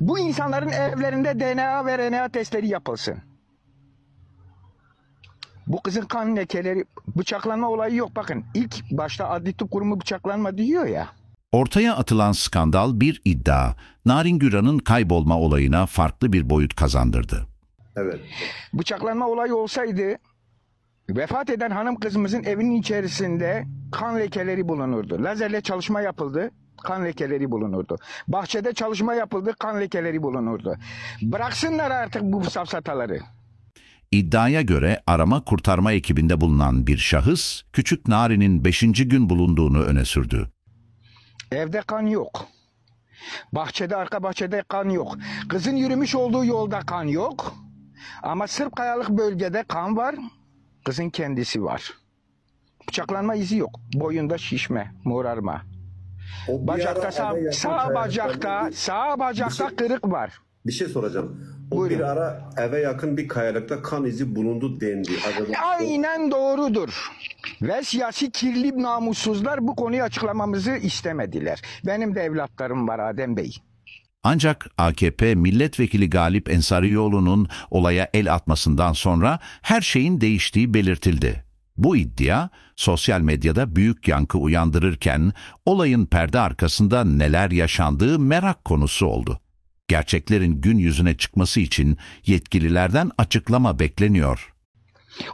Bu insanların evlerinde DNA ve RNA testleri yapılsın. Bu kızın kan lekeleri bıçaklanma olayı yok. Bakın ilk başta adli tıp kurumu bıçaklanma diyor ya. Ortaya atılan skandal bir iddia. Narin Güran'ın kaybolma olayına farklı bir boyut kazandırdı. Evet. Bıçaklanma olayı olsaydı vefat eden hanım kızımızın evinin içerisinde kan lekeleri bulunurdu. Lazerle çalışma yapıldı kan lekeleri bulunurdu. Bahçede çalışma yapıldı, kan lekeleri bulunurdu. Bıraksınlar artık bu safsataları. İddiaya göre arama kurtarma ekibinde bulunan bir şahıs, Küçük Nari'nin beşinci gün bulunduğunu öne sürdü. Evde kan yok. Bahçede, arka bahçede kan yok. Kızın yürümüş olduğu yolda kan yok. Ama Sırp kayalık bölgede kan var. Kızın kendisi var. Bıçaklanma izi yok. Boyunda şişme, morarma. O bacakta sağ, sağ bacakta sağ şey- bacakta şey, kırık var. Bir şey soracağım. O Buyurun. bir ara eve yakın bir kayalıkta kan izi bulundu dendi. Acaba Aynen o... doğrudur. Ve siyasi kirli namussuzlar bu konuyu açıklamamızı istemediler. Benim de evlatlarım var Adem Bey. Ancak AKP milletvekili Galip Ensarioğlu'nun olaya el atmasından sonra her şeyin değiştiği belirtildi. Bu iddia sosyal medyada büyük yankı uyandırırken olayın perde arkasında neler yaşandığı merak konusu oldu. Gerçeklerin gün yüzüne çıkması için yetkililerden açıklama bekleniyor.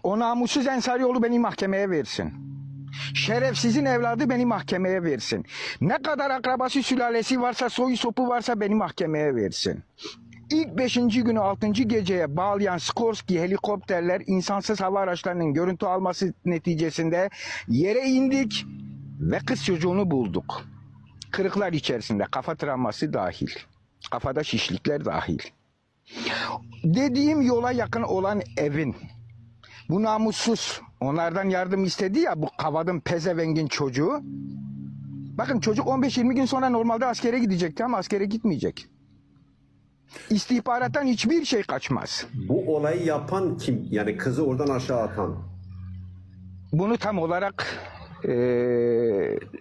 O namussuz Ensarioğlu beni mahkemeye versin. Şerefsizin evladı beni mahkemeye versin. Ne kadar akrabası sülalesi varsa soyu sopu varsa beni mahkemeye versin. İlk 5. günü 6. geceye bağlayan Skorsky helikopterler insansız hava araçlarının görüntü alması neticesinde yere indik ve kız çocuğunu bulduk. Kırıklar içerisinde kafa travması dahil. Kafada şişlikler dahil. Dediğim yola yakın olan evin bu namussuz onlardan yardım istedi ya bu kavadın pezevengin çocuğu. Bakın çocuk 15-20 gün sonra normalde askere gidecekti ama askere gitmeyecek. İstihbarattan hiçbir şey kaçmaz. Bu olayı yapan kim? Yani kızı oradan aşağı atan. Bunu tam olarak e,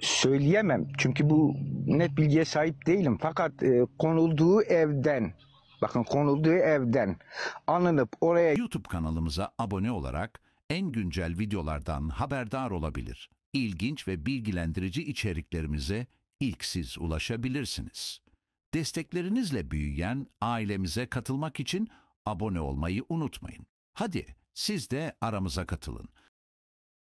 söyleyemem. Çünkü bu net bilgiye sahip değilim. Fakat e, konulduğu evden, bakın konulduğu evden alınıp oraya... YouTube kanalımıza abone olarak en güncel videolardan haberdar olabilir. İlginç ve bilgilendirici içeriklerimize ilk siz ulaşabilirsiniz. Desteklerinizle büyüyen ailemize katılmak için abone olmayı unutmayın. Hadi siz de aramıza katılın.